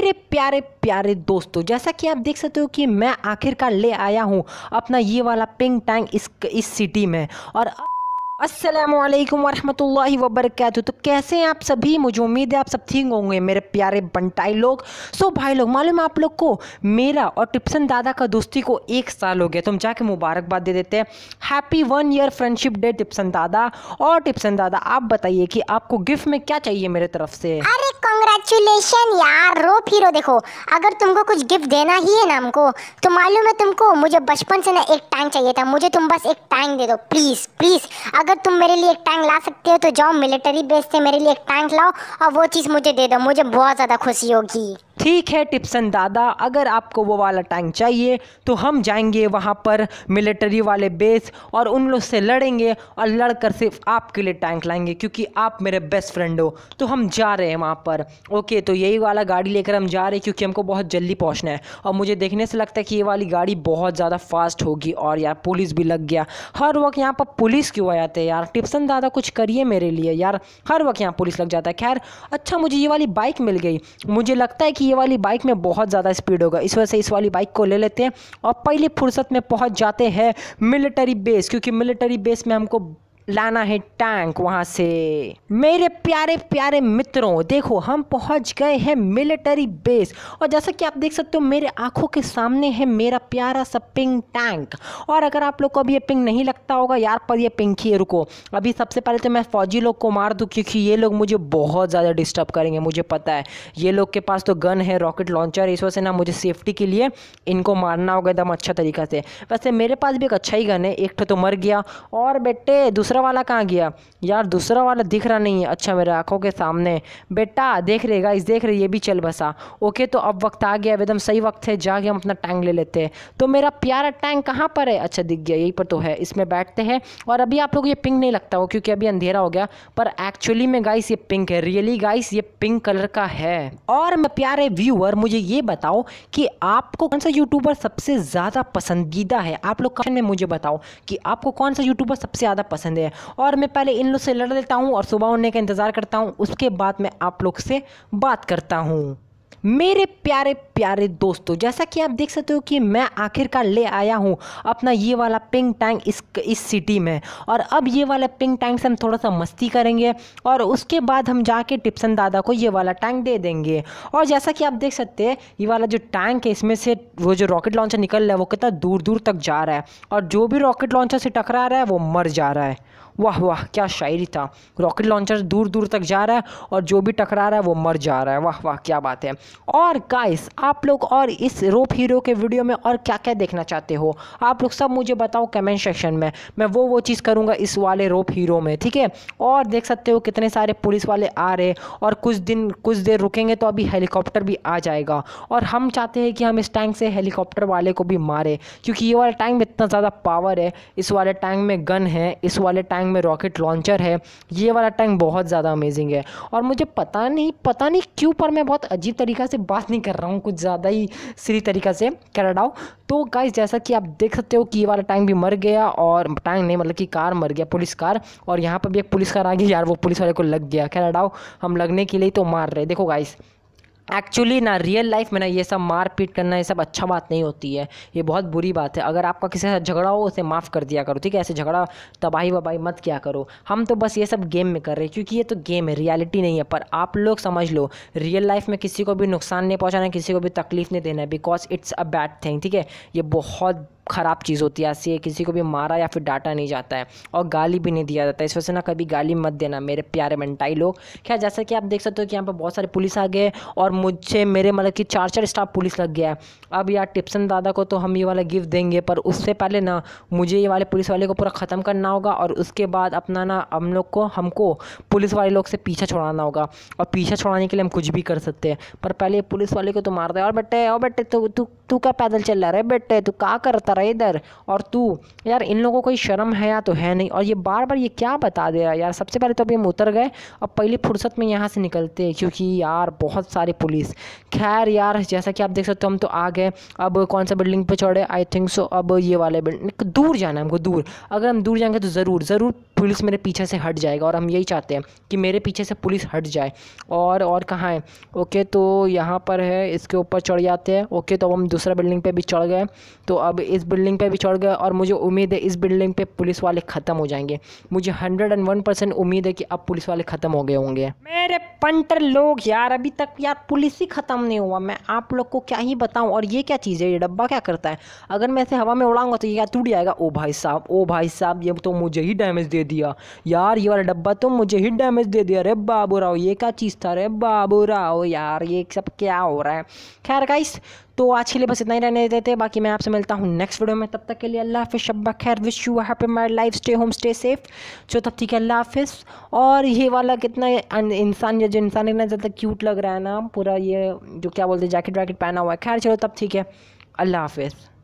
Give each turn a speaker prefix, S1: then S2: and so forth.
S1: मेरे प्यारे प्यारे दोस्तों जैसा कि आप देख सकते हो कि मैं आखिरकार ले आया हूँ अपना ये वाला पिंग टैंग इस इस सिटी में और असलम वरहमल वबरक तो कैसे हैं आप सभी मुझे उम्मीद है आप सब ठीक होंगे मेरे प्यारे बंटाई लोग सो भाई लोग मालूम आप लोग को मेरा और टिप्सन दादा का दोस्ती को एक साल हो गया तो हम जाके मुबारकबाद दे देते हैं happy one year friendship day टिप्सन दादा और टिप्सन दादा आप बताइए कि आपको गिफ्ट में क्या चाहिए मेरे तरफ से अरे कॉन्ग्रेचुलेशन यार रो फिरो देखो अगर तुमको कुछ गिफ्ट देना ही है ना हमको तो मालूम है तुमको मुझे बचपन से ना एक टैंक चाहिए था मुझे तुम बस एक टैंक दे दो प्लीज़ प्लीज़ अगर तुम मेरे लिए एक टैंक ला सकते हो तो जाओ मिलिट्री बेस से मेरे लिए एक टैंक लाओ और वो चीज़ मुझे दे दो मुझे बहुत ज़्यादा खुशी होगी ठीक है टिप्सन दादा अगर आपको वो वाला टैंक चाहिए तो हम जाएंगे वहाँ पर मिलिट्री वाले बेस और उन लोग से लड़ेंगे और लड़कर सिर्फ आपके लिए टैंक लाएंगे क्योंकि आप मेरे बेस्ट फ्रेंड हो तो हम जा रहे हैं वहाँ पर ओके तो यही वाला गाड़ी लेकर हम जा रहे हैं क्योंकि हमको बहुत जल्दी पहुँचना है और मुझे देखने से लगता है कि ये वाली गाड़ी बहुत ज़्यादा फास्ट होगी और यार पुलिस भी लग गया हर वक्त यहाँ पर पुलिस क्यों आ जाते हैं यार टिप्सन दादा कुछ करिए मेरे लिए यार हर वक्त यहाँ पुलिस लग जाता है खैर अच्छा मुझे ये वाली बाइक मिल गई मुझे लगता है कि ये वाली बाइक में बहुत ज़्यादा स्पीड होगा इस वजह से इस वाली बाइक को ले लेते हैं और पहली फुर्सत में पहुँच जाते हैं मिलिट्री बेस क्योंकि मिलिट्री बेस में हमको लाना है टैंक वहां से मेरे प्यारे प्यारे मित्रों देखो हम पहुंच गए हैं मिलिट्री बेस और जैसा कि आप देख सकते हो मेरे आंखों के सामने है मेरा प्यारा सा पिंग टैंक और अगर आप लोग को अभी ये पिंग नहीं लगता होगा यार पर ये पिंक ही रुको अभी सबसे पहले तो मैं फ़ौजी लोग को मार दूँ क्योंकि ये लोग मुझे बहुत ज़्यादा डिस्टर्ब करेंगे मुझे पता है ये लोग के पास तो गन है रॉकेट लॉन्चर इस वजह से ना मुझे सेफ्टी के लिए इनको मारना होगा एकदम अच्छा तरीका से वैसे मेरे पास भी एक अच्छा ही गन है एक तो मर गया और बेटे दूसरा दूसरा वाला कहाँ गया यार दूसरा वाला दिख रहा नहीं है अच्छा मेरे आँखों के सामने बेटा देख रहे गाइस देख रहे ये भी चल बसा ओके तो अब वक्त आ गया एकदम सही वक्त है जाके हम अपना टैंक ले लेते हैं तो मेरा प्यारा टैंक कहाँ पर है अच्छा दिख गया यहीं पर तो है इसमें बैठते हैं और अभी आप लोग ये पिंक नहीं लगता हो क्योंकि अभी अंधेरा हो गया पर एक्चुअली में गाइस ये पिंक है रियली गाइस ये पिंक कलर का है और मैं प्यारे व्यूअर मुझे ये बताओ कि आपको कौन सा यूट्यूबर सबसे ज़्यादा पसंदीदा है आप लोग कमेंट में मुझे बताओ कि आपको कौन सा यूट्यूबर सबसे ज़्यादा पसंद है बंदे हैं और मैं पहले इन लोग से लड़ लेता हूँ और सुबह होने का इंतज़ार करता हूँ उसके बाद मैं आप लोग से बात करता हूँ मेरे प्यारे प्यारे दोस्तों जैसा कि आप देख सकते हो कि मैं आखिरकार ले आया हूँ अपना ये वाला पिंक टैंक इस इस सिटी में और अब ये वाला पिंक टैंक से हम थोड़ा सा मस्ती करेंगे और उसके बाद हम जाके टिप्सन दादा को ये वाला टैंक दे देंगे और जैसा कि आप देख सकते हैं ये वाला जो टैंक है इसमें से वो जो रॉकेट लॉन्चर निकल रहा है वो कितना दूर दूर तक जा रहा है और जो भी रॉकेट लॉन्चर से टकरा रहा है वो मर जा रहा है वाह वाह क्या शायरी था रॉकेट लॉन्चर दूर दूर तक जा रहा है और जो भी टकरा रहा है वो मर जा रहा है वाह वाह क्या बात है और काइस आप लोग और इस रोप हीरो के वीडियो में और क्या क्या देखना चाहते हो आप लोग सब मुझे बताओ कमेंट सेक्शन में मैं वो वो चीज़ करूँगा इस वाले रोप हीरो में ठीक है और देख सकते हो कितने सारे पुलिस वाले आ रहे और कुछ दिन कुछ देर रुकेंगे तो अभी हेलीकॉप्टर भी आ जाएगा और हम चाहते हैं कि हम इस टैंक से हेलीकॉप्टर वाले को भी मारे क्योंकि ये वाला टैंक में इतना ज़्यादा पावर है इस वाले टैंक में गन है इस वाले टैंक टैंक में रॉकेट लॉन्चर है ये वाला टैंक बहुत ज़्यादा अमेजिंग है और मुझे पता नहीं पता नहीं क्यों पर मैं बहुत अजीब तरीका से बात नहीं कर रहा हूँ कुछ ज़्यादा ही सीधी तरीका से कर रहा हूँ तो गाइस जैसा कि आप देख सकते हो कि ये वाला टैंक भी मर गया और टैंक नहीं मतलब कि कार मर गया पुलिस कार और यहाँ पर भी एक पुलिस कार आ गई यार वो पुलिस वाले को लग गया खैर हम लगने के लिए तो मार रहे देखो गाइस एक्चुअली ना रियल लाइफ में ना ये सब मारपीट करना ये सब अच्छा बात नहीं होती है ये बहुत बुरी बात है अगर आपका किसी से झगड़ा हो उसे माफ़ कर दिया करो ठीक है ऐसे झगड़ा तबाही वबाही मत क्या करो हम तो बस ये सब गेम में कर रहे हैं क्योंकि ये तो गेम है रियलिटी नहीं है पर आप लोग समझ लो रियल लाइफ में किसी को भी नुकसान नहीं पहुँचाना किसी को भी तकलीफ़ नहीं देना है because it's a bad thing ठीक है ये बहुत ख़राब चीज़ होती है ऐसी है किसी को भी मारा या फिर डांटा नहीं जाता है और गाली भी नहीं दिया जाता है इस वजह से ना कभी गाली मत देना मेरे प्यारे मंटाई लोग क्या जैसा कि आप देख सकते हो कि यहाँ पर बहुत सारे पुलिस आ गए और मुझे मेरे मतलब कि चार चार स्टाफ पुलिस लग गया है अब यार टिप्सन दादा को तो हम ये वाला गिफ्ट देंगे पर उससे पहले ना मुझे ये वाले पुलिस वाले को पूरा ख़त्म करना होगा और उसके बाद अपना ना हम लोग को हमको पुलिस वाले लोग से पीछा छुड़ाना होगा और पीछा छुड़ाने के लिए हम कुछ भी कर सकते हैं पर पहले पुलिस वाले को तो मार दे और बेटे और बेटे तू तू तू क्या पैदल चल रहा है बेटे तू क्या करता रहा है इधर और तू यार इन लोगों को कोई शर्म है या तो है नहीं और ये बार बार ये क्या बता दे रहा है यार सबसे पहले तो अभी हम उतर गए और पहली फुर्सत में यहाँ से निकलते हैं क्योंकि यार बहुत सारी पुलिस खैर यार जैसा कि आप देख सकते हो हम तो आ गए अब कौन सा बिल्डिंग पर चढ़े आई थिंक सो अब ये वाले बिल्डिंग दूर जाना है हमको दूर अगर हम दूर जाएंगे तो ज़रूर ज़रूर पुलिस मेरे पीछे से हट जाएगा और हम यही चाहते हैं कि मेरे पीछे से पुलिस हट जाए और और कहाँ है ओके तो यहाँ पर है इसके ऊपर चढ़ जाते हैं ओके तो अब हम दूसरा बिल्डिंग पे भी चढ़ गए तो अब इस इस बिल्डिंग पे भी चढ़ गए और मुझे उम्मीद है इस बिल्डिंग पे पुलिस वाले ख़त्म हो जाएंगे मुझे हंड्रेड एंड वन परसेंट उम्मीद है कि अब पुलिस वाले ख़त्म हो गए होंगे मेरे पंटर लोग यार अभी तक यार पुलिस ही ख़त्म नहीं हुआ मैं आप लोग को क्या ही बताऊँ और ये क्या चीज़ है ये डब्बा क्या करता है अगर मैं ऐसे हवा में उड़ाऊंगा तो ये क्या टूट जाएगा ओ भाई साहब ओ भाई साहब ये तो मुझे ही डैमेज दे दिया यार ये वाला डब्बा तो मुझे ही डैमेज दे दिया अरे बाबू राव ये क्या चीज़ था अरे बाबू राव यार ये सब क्या हो रहा है खैर गाइस तो आज के लिए बस इतना ही रहने देते बाकी मैं आपसे मिलता हूँ नेक्स्ट वीडियो में तब तक के लिए अल्लाह हाफि शब्बा खैर wish you happy my life stay home stay safe जो तब ठीक है अल्लाह हाफि और ये वाला कितना इंसान जो इंसान इतना ज़्यादा क्यूट लग रहा है ना पूरा ये जो क्या बोलते हैं जैकेट वैकेट पहना हुआ है खैर चलो तब ठीक है अल्लाह हाफिज़